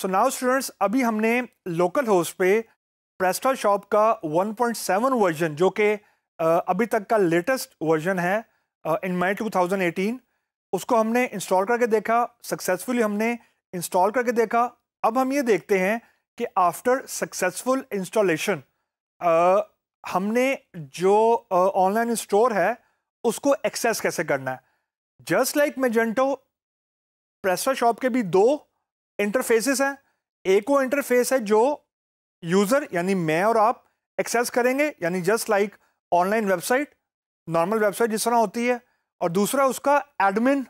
सो now students अभी हमने local host पे प्रेस्टा शॉप का 1.7 वर्जन जो कि अभी तक का लेटेस्ट वर्जन है इन मई 2018 उसको हमने इंस्टॉल करके देखा सक्सेसफुली हमने इंस्टॉल करके देखा अब हम ये देखते हैं कि आफ्टर सक्सेसफुल इंस्टॉलेशन हमने जो ऑनलाइन स्टोर है उसको एक्सेस कैसे करना है just like Magento PrestaShop के भी दो इंटरफेसेस हैं एक वो इंटरफेस है जो यूज़र यानी मैं और आप एक्सेस करेंगे यानी just like online website normal website जिस तरह होती है और दूसरा उसका एडमिन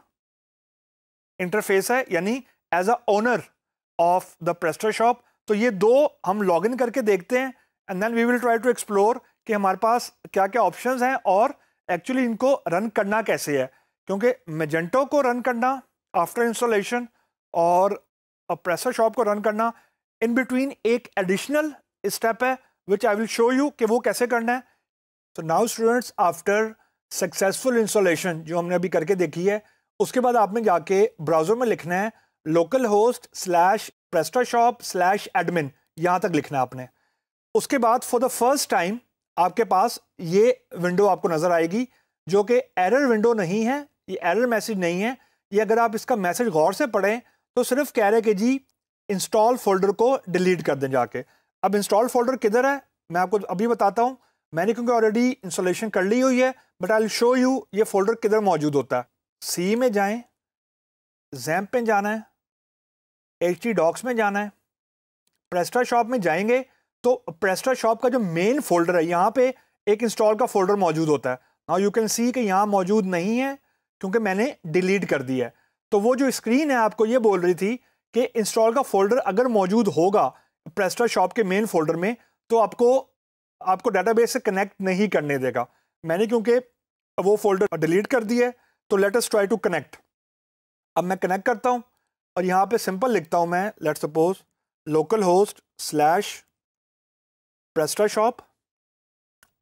इंटरफेस है यानी as a owner of the PrestaShop तो ये दो हम लॉग इन करके देखते हैं and then we will try to explore कि हमारे पास क्या क्या ऑप्शंस हैं और एक्चुअली इनको रन करना कैसे है क्योंकि मेजेंटो को रन करना आफ्टर इंस्टॉलेशन और प्रेसर शॉप को रन करना इन बिटवीन एक एडिशनल स्टेप है which I will show you कि वो कैसे करना है so now students after successful installation जो हमने अभी करके देखी है उसके बाद आपने जाके ब्राउज़र में लिखना है local host slash PrestaShop slash admin यहाँ तक लिखना है आपने उसके बाद फॉर द फर्स्ट टाइम आपके पास ये विंडो आपको नज़र आएगी जो कि एरर विंडो नहीं है ये एरर मैसेज नहीं है ये अगर आप इसका मैसेज गौर से पढ़ें तो सिर्फ कह रहे हैं कि जी इंस्टॉल फोल्डर को डिलीट कर दें जाके अब इंस्टॉल फोल्डर किधर है मैं आपको अभी बताता हूँ मैंने क्योंकि ऑलरेडी इंस्टॉलेशन कर ली हुई है बट आई शो यू ये फोल्डर किधर मौजूद होता है सी में जाएं जैम पे जाना है एच टी डॉक्स में जाना है प्रेस्टा शॉप में जाएंगे तो प्रेस्टा शॉप का जो मेन फोल्डर है यहाँ पे एक इंस्टॉल का फोल्डर मौजूद होता है नाउ यू कैन सी कि यहाँ मौजूद नहीं है क्योंकि मैंने डिलीट कर दिया है तो वो जो स्क्रीन है आपको ये बोल रही थी कि इंस्टॉल का फोल्डर अगर मौजूद होगा प्रेस्टर शॉप के मेन फोल्डर में तो आपको आपको डेटाबेस से कनेक्ट नहीं करने देगा मैंने क्योंकि वो फोल्डर डिलीट कर दिया तो लेटेस्ट ट्राई टू कनेक्ट अब मैं कनेक्ट करता हूँ और यहाँ पे सिंपल लिखता हूँ मैं let suppose local host slash PrestaShop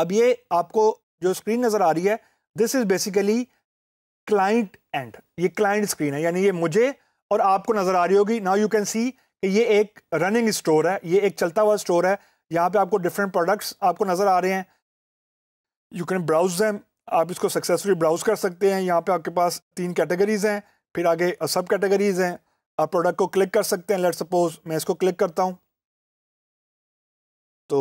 अब ये आपको जो स्क्रीन नज़र आ रही है this is basically client and ये क्लाइंट स्क्रीन है यानी ये मुझे और आपको नज़र आ रही होगी नाउ यू कैन सी कि ये एक रनिंग स्टोर है ये एक चलता हुआ स्टोर है यहाँ पे आपको डिफरेंट प्रोडक्ट्स आपको नज़र आ रहे हैं यू कैन ब्राउज दैम आप इसको सक्सेसफुली ब्राउज कर सकते हैं यहाँ पे आपके पास तीन कैटेगरीज हैं फिर आगे सब कैटेगरीज हैं आप प्रोडक्ट को क्लिक कर सकते हैं लेट सपोज मैं इसको क्लिक करता हूँ तो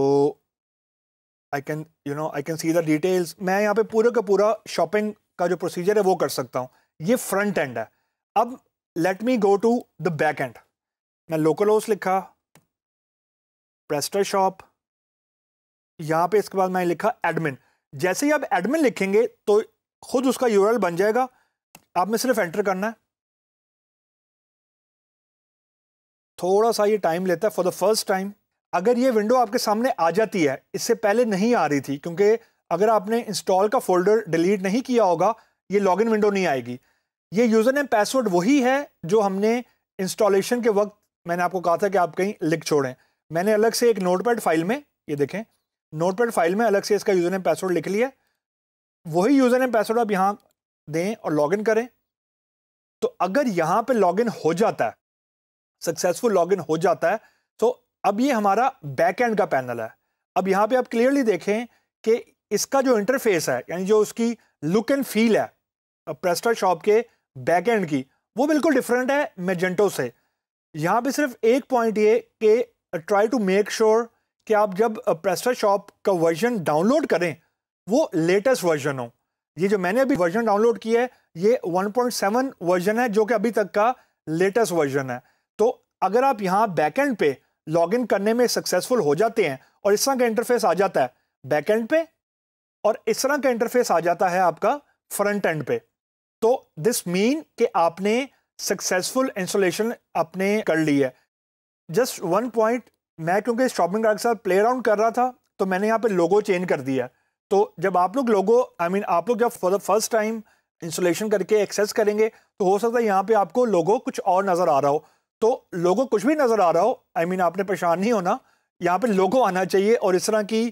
I can you know I can see the details मैं यहाँ पे पूरे का पूरा शॉपिंग का जो प्रोसीजर है वो कर सकता हूँ ये फ्रंट एंड है अब let me go to the back end मैं लोकल हाउस लिखा प्रेस्टर शॉप यहाँ पे इसके बाद मैंने लिखा एडमिन जैसे ही आप एडमिन लिखेंगे तो खुद उसका यूरल बन जाएगा आप में सिर्फ एंटर करना है थोड़ा सा ये टाइम लेता है फॉर द फर्स्ट टाइम अगर ये विंडो आपके सामने आ जाती है इससे पहले नहीं आ रही थी क्योंकि अगर आपने इंस्टॉल का फोल्डर डिलीट नहीं किया होगा ये लॉगिन विंडो नहीं आएगी ये यूज़र नेम पासवर्ड वही है जो हमने इंस्टॉलेशन के वक्त मैंने आपको कहा था कि आप कहीं लिख छोड़ें मैंने अलग से एक नोटपैड फाइल में ये देखें नोटपैड फाइल में अलग से इसका यूज़र नेम पासवर्ड लिख लिया वही यूज़र नेम पासवर्ड आप यहाँ दें और लॉगिन करें तो अगर यहाँ लॉग लॉगिन हो जाता है सक्सेसफुल लॉगिन हो जाता है तो अब ये हमारा बैक एंड का पैनल है अब यहाँ पर आप क्लियरली देखें कि इसका जो इंटरफेस है यानी जो उसकी लुक एंड फील है प्रेस्टर शॉप के बैक एंड की वो बिल्कुल डिफरेंट है मेजेंटो से यहाँ पे सिर्फ एक पॉइंट ये कि ट्राई टू मेक श्योर कि आप जब प्रेस्टर शॉप का वर्जन डाउनलोड करें वो लेटेस्ट वर्जन हो ये जो मैंने अभी वर्जन डाउनलोड किया है ये 1.7 वर्जन है जो कि अभी तक का लेटेस्ट वर्जन है तो अगर आप यहाँ बैकएंड पे लॉग करने में सक्सेसफुल हो जाते हैं और इस तरह का इंटरफेस आ जाता है बैकेंड पे और इस तरह का इंटरफेस आ जाता है आपका फ्रंट एंड पे तो दिस मीन कि आपने सक्सेसफुल इंस्टॉलेशन आपने कर ली है जस्ट वन पॉइंट मैं क्योंकि शॉपिंग कार्ड के साथ प्ले अराउंड कर रहा था तो मैंने यहाँ पे लोगो चेंज कर दिया तो जब आप लोग लोगो आई I मीन mean, आप लोग जब for the first time installation करके एक्सेस करेंगे तो हो सकता है यहाँ पे आपको लोगो कुछ और नज़र आ रहा हो तो लोगो कुछ भी नज़र आ रहा हो आई I मीन mean, आपने परेशान नहीं होना यहाँ पे लोगो आना चाहिए और इस तरह की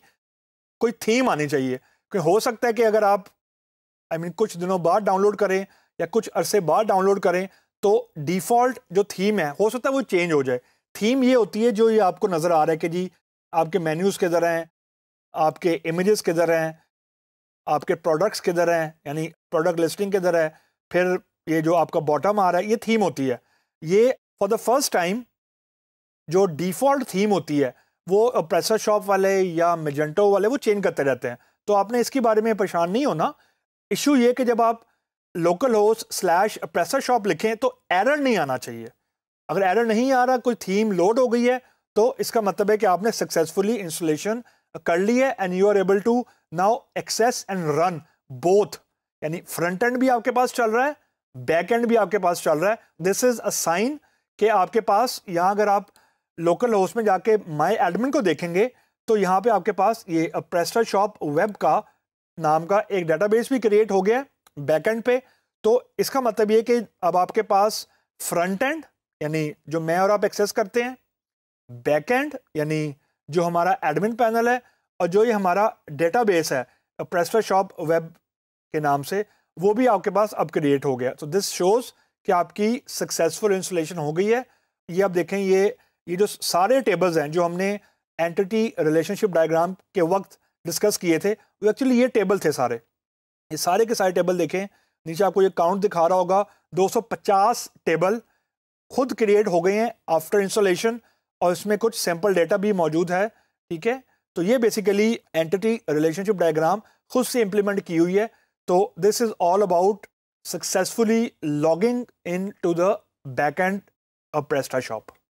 कोई थीम आनी चाहिए कि हो सकता है कि अगर आप आई I मीन mean, कुछ दिनों बाद डाउनलोड करें या कुछ अरसे बाद डाउनलोड करें तो डिफ़ॉल्ट जो थीम है हो सकता है वो चेंज हो जाए थीम ये होती है जो ये आपको नज़र आ रहा है कि जी आपके मेन्यूज़ के हैं आपके इमेजेस के हैं आपके प्रोडक्ट्स के हैं यानी प्रोडक्ट लिस्टिंग किधर है फिर ये जो आपका बॉटम आ रहा है ये थीम होती है ये फॉर द फर्स्ट टाइम जो डिफ़ॉल्ट थीम होती है वो प्रेसर शॉप वाले या मेजेंटो वाले वो चेंज करते रहते हैं तो आपने इसके बारे में परेशान नहीं होना इशू ये कि जब आप local host slash PrestaShop लिखें तो एरर नहीं आना चाहिए अगर एरर नहीं आ रहा कोई थीम लोड हो गई है तो इसका मतलब है कि आपने सक्सेसफुली इंस्टॉलेशन कर ली है and you are able to now access and run both यानी फ्रंट एंड भी आपके पास चल रहा है बैक एंड भी आपके पास चल रहा है दिस इज अ साइन कि आपके पास यहाँ अगर आप लोकल होस्ट में जाके माई एडमिन को देखेंगे तो यहाँ पे आपके पास ये प्रेस्टर शॉप वेब का नाम का एक डेटाबेस भी क्रिएट हो गया है बैकेंड पे तो इसका मतलब ये कि अब आपके पास फ्रंट एंड यानी जो मैं और आप एक्सेस करते हैं बैकेंड यानी जो हमारा एडमिन पैनल है और जो ये हमारा डेटाबेस है प्रेस्टर शॉप वेब के नाम से वो भी आपके पास अब क्रिएट हो गया तो दिस शोज़ कि आपकी सक्सेसफुल इंस्टॉलेशन हो गई है ये आप देखें ये ये जो सारे टेबल्स हैं जो हमने एंटिटी रिलेशनशिप डायग्राम के वक्त डिस्कस किए थे वो तो एक्चुअली ये टेबल थे सारे ये सारे के सारे टेबल देखें नीचे आपको ये काउंट दिखा रहा होगा 250 टेबल खुद क्रिएट हो गए हैं आफ्टर इंस्टॉलेशन और इसमें कुछ सैंपल डेटा भी मौजूद है ठीक है तो ये बेसिकली एंटिटी रिलेशनशिप डायग्राम खुद से इम्प्लीमेंट की हुई है तो this is all about successfully logging in to the back end प्रेस्टा shop